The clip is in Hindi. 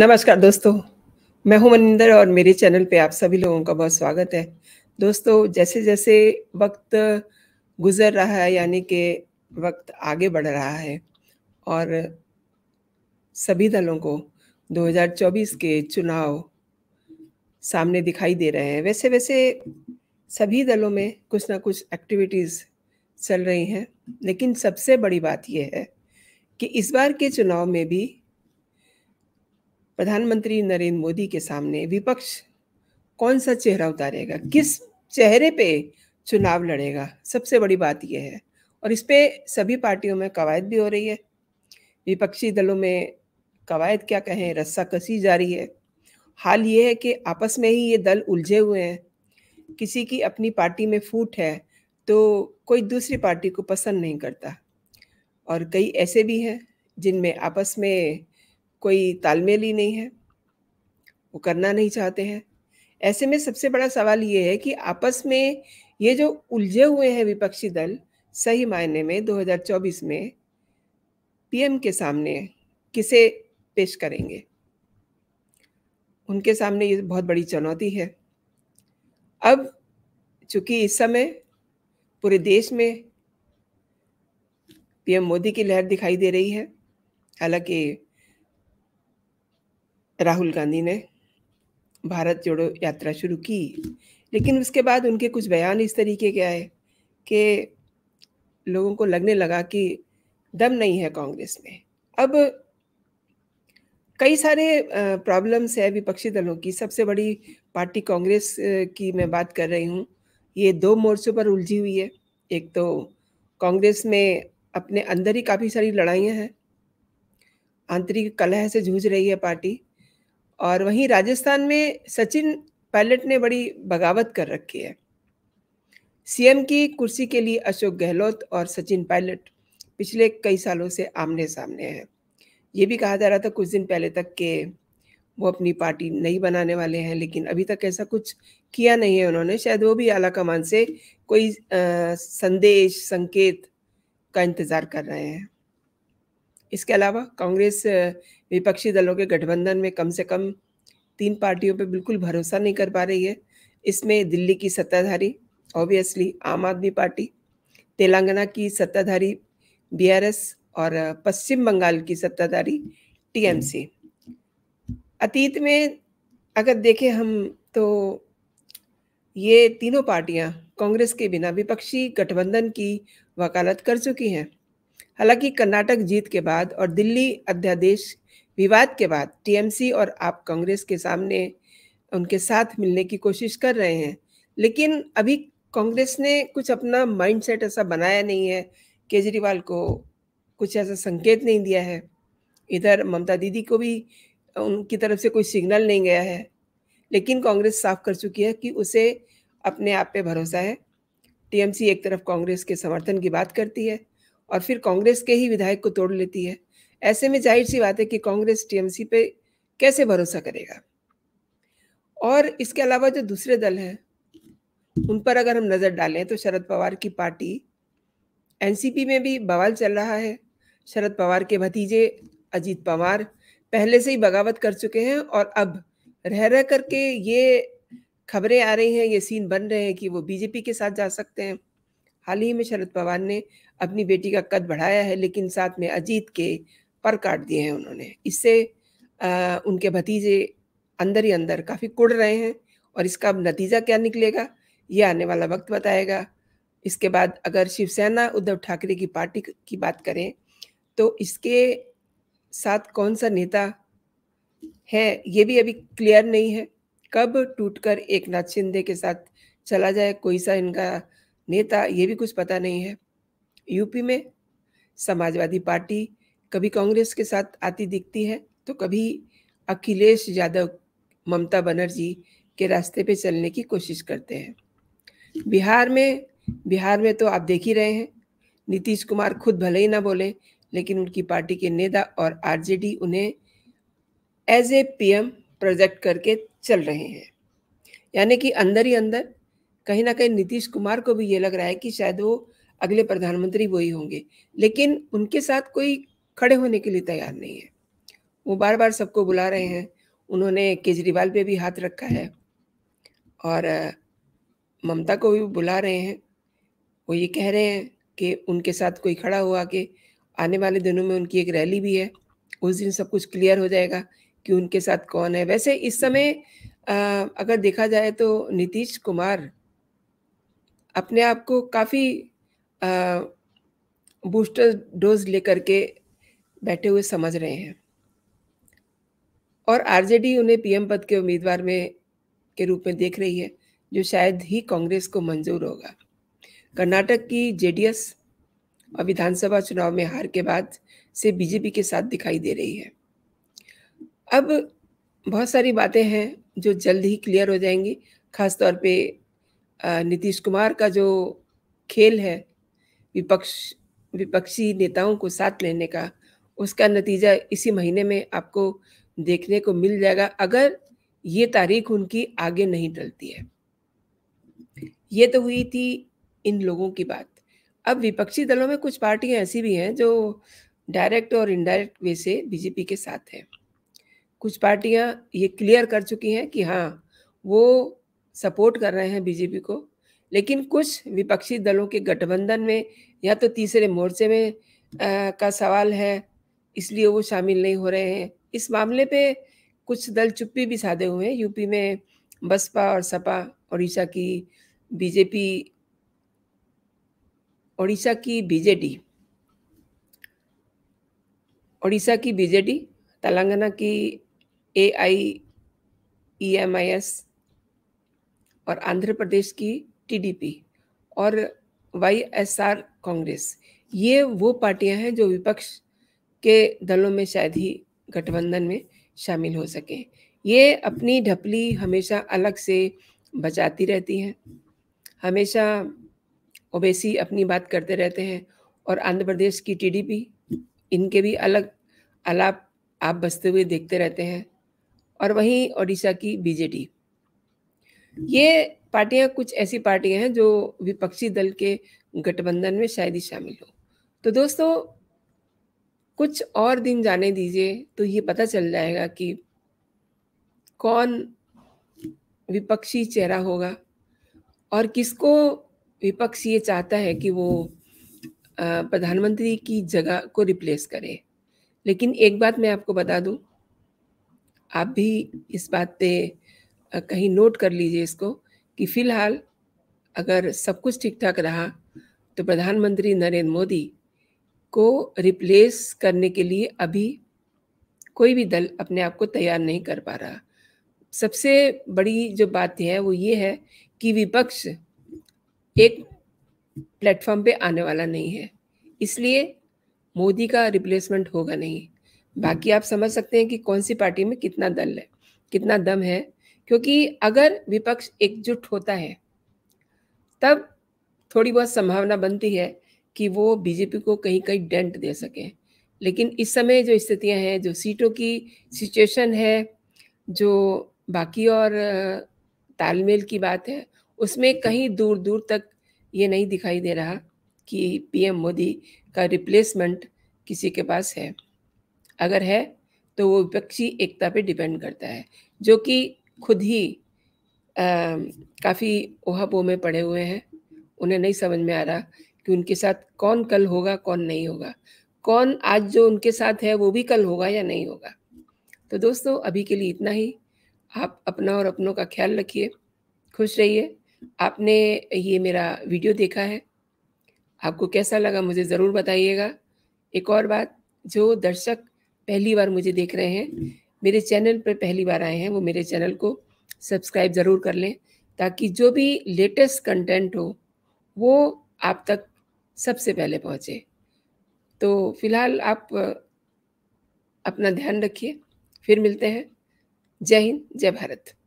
नमस्कार दोस्तों मैं हूं मनिंदर और मेरे चैनल पे आप सभी लोगों का बहुत स्वागत है दोस्तों जैसे जैसे वक्त गुजर रहा है यानी कि वक्त आगे बढ़ रहा है और सभी दलों को 2024 के चुनाव सामने दिखाई दे रहे हैं वैसे वैसे सभी दलों में कुछ ना कुछ एक्टिविटीज़ चल रही हैं लेकिन सबसे बड़ी बात यह है कि इस बार के चुनाव में भी प्रधानमंत्री नरेंद्र मोदी के सामने विपक्ष कौन सा चेहरा उतारेगा किस चेहरे पे चुनाव लड़ेगा सबसे बड़ी बात यह है और इस पे सभी पार्टियों में कवायद भी हो रही है विपक्षी दलों में कवायद क्या कहें रस्सा कसी जा रही है हाल ये है कि आपस में ही ये दल उलझे हुए हैं किसी की अपनी पार्टी में फूट है तो कोई दूसरी पार्टी को पसंद नहीं करता और कई ऐसे भी हैं जिनमें आपस में कोई तालमेल ही नहीं है वो करना नहीं चाहते हैं ऐसे में सबसे बड़ा सवाल ये है कि आपस में ये जो उलझे हुए हैं विपक्षी दल सही मायने में 2024 में पीएम के सामने किसे पेश करेंगे उनके सामने ये बहुत बड़ी चुनौती है अब चूंकि इस समय पूरे देश में पीएम मोदी की लहर दिखाई दे रही है हालांकि राहुल गांधी ने भारत जोड़ो यात्रा शुरू की लेकिन उसके बाद उनके कुछ बयान इस तरीके के आए कि लोगों को लगने लगा कि दम नहीं है कांग्रेस में अब कई सारे प्रॉब्लम्स है विपक्षी दलों की सबसे बड़ी पार्टी कांग्रेस की मैं बात कर रही हूँ ये दो मोर्चों पर उलझी हुई है एक तो कांग्रेस में अपने अंदर ही काफ़ी सारी लड़ाइयाँ हैं आंतरिक कलह से जूझ रही है पार्टी और वहीं राजस्थान में सचिन पायलट ने बड़ी बगावत कर रखी है सीएम की कुर्सी के लिए अशोक गहलोत और सचिन पायलट पिछले कई सालों से आमने सामने हैं ये भी कहा जा रहा था कुछ दिन पहले तक के वो अपनी पार्टी नहीं बनाने वाले हैं लेकिन अभी तक ऐसा कुछ किया नहीं है उन्होंने शायद वो भी आला कमान से कोई आ, संदेश संकेत का इंतज़ार कर रहे हैं इसके अलावा कांग्रेस विपक्षी दलों के गठबंधन में कम से कम तीन पार्टियों पर बिल्कुल भरोसा नहीं कर पा रही है इसमें दिल्ली की सत्ताधारी ऑब्वियसली आम आदमी पार्टी तेलंगाना की सत्ताधारी बीआरएस और पश्चिम बंगाल की सत्ताधारी टीएमसी अतीत में अगर देखें हम तो ये तीनों पार्टियां कांग्रेस के बिना विपक्षी गठबंधन की वकालत कर चुकी हैं हालांकि कर्नाटक जीत के बाद और दिल्ली अध्यादेश विवाद के बाद टीएमसी और आप कांग्रेस के सामने उनके साथ मिलने की कोशिश कर रहे हैं लेकिन अभी कांग्रेस ने कुछ अपना माइंडसेट ऐसा बनाया नहीं है केजरीवाल को कुछ ऐसा संकेत नहीं दिया है इधर ममता दीदी को भी उनकी तरफ से कोई सिग्नल नहीं गया है लेकिन कांग्रेस साफ कर चुकी है कि उसे अपने आप पे भरोसा है टीएमसी एक तरफ कांग्रेस के समर्थन की बात करती है और फिर कांग्रेस के ही विधायक को तोड़ लेती है ऐसे में जाहिर सी बात है कि कांग्रेस टीएमसी पे कैसे भरोसा करेगा और इसके अलावा जो दूसरे दल हैं उन पर अगर हम नज़र डालें तो शरद पवार की पार्टी एनसीपी में भी बवाल चल रहा है शरद पवार के भतीजे अजीत पवार पहले से ही बगावत कर चुके हैं और अब रह रह करके ये खबरें आ रही हैं ये सीन बन रहे हैं कि वो बीजेपी के साथ जा सकते हैं हाल ही में शरद पवार ने अपनी बेटी का कद बढ़ाया है लेकिन साथ में अजीत के पर काट दिए हैं उन्होंने इससे उनके भतीजे अंदर ही अंदर काफ़ी कुड़ रहे हैं और इसका अब नतीजा क्या निकलेगा ये आने वाला वक्त बताएगा इसके बाद अगर शिवसेना उद्धव ठाकरे की पार्टी की बात करें तो इसके साथ कौन सा नेता है ये भी अभी क्लियर नहीं है कब टूटकर एक नाथ शिंदे के साथ चला जाए कोई सा इनका नेता ये भी कुछ पता नहीं है यूपी में समाजवादी पार्टी कभी कांग्रेस के साथ आती दिखती है तो कभी अखिलेश यादव ममता बनर्जी के रास्ते पे चलने की कोशिश करते हैं बिहार में बिहार में तो आप देख ही रहे हैं नीतीश कुमार खुद भले ही ना बोले लेकिन उनकी पार्टी के नेता और आरजेडी उन्हें एज ए पीएम प्रोजेक्ट करके चल रहे हैं यानी कि अंदर ही अंदर कहीं ना कहीं नीतीश कुमार को भी ये लग रहा है कि शायद वो अगले प्रधानमंत्री वही होंगे लेकिन उनके साथ कोई खड़े होने के लिए तैयार नहीं है वो बार बार सबको बुला रहे हैं उन्होंने केजरीवाल पे भी हाथ रखा है और ममता को भी बुला रहे हैं वो ये कह रहे हैं कि उनके साथ कोई खड़ा हुआ कि आने वाले दिनों में उनकी एक रैली भी है उस दिन सब कुछ क्लियर हो जाएगा कि उनके साथ कौन है वैसे इस समय अगर देखा जाए तो नीतीश कुमार अपने आप को काफ़ी बूस्टर डोज लेकर के बैठे हुए समझ रहे हैं और आरजेडी उन्हें पीएम पद के उम्मीदवार में के रूप में देख रही है जो शायद ही कांग्रेस को मंजूर होगा कर्नाटक की जेडीएस और विधानसभा चुनाव में हार के बाद से बीजेपी के साथ दिखाई दे रही है अब बहुत सारी बातें हैं जो जल्द ही क्लियर हो जाएंगी खासतौर पे नीतीश कुमार का जो खेल है विपक्ष विपक्षी नेताओं को साथ लेने का उसका नतीजा इसी महीने में आपको देखने को मिल जाएगा अगर ये तारीख उनकी आगे नहीं डलती है ये तो हुई थी इन लोगों की बात अब विपक्षी दलों में कुछ पार्टियां ऐसी भी हैं जो डायरेक्ट और इनडायरेक्ट वे से बीजेपी के साथ हैं कुछ पार्टियां ये क्लियर कर चुकी हैं कि हाँ वो सपोर्ट कर रहे हैं बीजेपी को लेकिन कुछ विपक्षी दलों के गठबंधन में या तो तीसरे मोर्चे में आ, का सवाल है इसलिए वो शामिल नहीं हो रहे हैं इस मामले पे कुछ दल चुप्पी भी साधे हुए हैं यूपी में बसपा और सपा उड़ीसा की बीजेपी ओडिशा की बीजेडी ओडिशा की बीजेडी तेलंगाना की ए आई ई एम आई एस और आंध्र प्रदेश की टीडीपी और वाईएसआर कांग्रेस ये वो पार्टियां हैं जो विपक्ष के दलों में शायद ही गठबंधन में शामिल हो सके ये अपनी ढपली हमेशा अलग से बचाती रहती हैं हमेशा ओबेसी अपनी बात करते रहते हैं और आंध्र प्रदेश की टीडीपी इनके भी अलग अलाप आप बसते हुए देखते रहते हैं और वहीं ओडिशा की बीजेपी ये पार्टियां कुछ ऐसी पार्टियां हैं जो विपक्षी दल के गठबंधन में शायद ही शामिल हो तो दोस्तों कुछ और दिन जाने दीजिए तो ये पता चल जाएगा कि कौन विपक्षी चेहरा होगा और किसको विपक्ष ये चाहता है कि वो प्रधानमंत्री की जगह को रिप्लेस करे लेकिन एक बात मैं आपको बता दूं आप भी इस बात पे कहीं नोट कर लीजिए इसको कि फिलहाल अगर सब कुछ ठीक ठाक रहा तो प्रधानमंत्री नरेंद्र मोदी को रिप्लेस करने के लिए अभी कोई भी दल अपने आप को तैयार नहीं कर पा रहा सबसे बड़ी जो बात है वो ये है कि विपक्ष एक प्लेटफॉर्म पे आने वाला नहीं है इसलिए मोदी का रिप्लेसमेंट होगा नहीं बाकी आप समझ सकते हैं कि कौन सी पार्टी में कितना दल है कितना दम है क्योंकि अगर विपक्ष एकजुट होता है तब थोड़ी बहुत संभावना बनती है कि वो बीजेपी को कहीं कहीं डेंट दे सकें लेकिन इस समय जो स्थितियां हैं जो सीटों की सिचुएशन है जो बाकी और तालमेल की बात है उसमें कहीं दूर दूर तक ये नहीं दिखाई दे रहा कि पीएम मोदी का रिप्लेसमेंट किसी के पास है अगर है तो वो विपक्षी एकता पे डिपेंड करता है जो कि खुद ही काफ़ी ओहाबो में पड़े हुए हैं उन्हें नहीं समझ में आ रहा कि उनके साथ कौन कल होगा कौन नहीं होगा कौन आज जो उनके साथ है वो भी कल होगा या नहीं होगा तो दोस्तों अभी के लिए इतना ही आप अपना और अपनों का ख्याल रखिए खुश रहिए आपने ये मेरा वीडियो देखा है आपको कैसा लगा मुझे ज़रूर बताइएगा एक और बात जो दर्शक पहली बार मुझे देख रहे हैं मेरे चैनल पर पहली बार आए हैं वो मेरे चैनल को सब्सक्राइब ज़रूर कर लें ताकि जो भी लेटेस्ट कंटेंट हो वो आप तक सबसे पहले पहुँचे तो फिलहाल आप अपना ध्यान रखिए फिर मिलते हैं जय हिंद जय भारत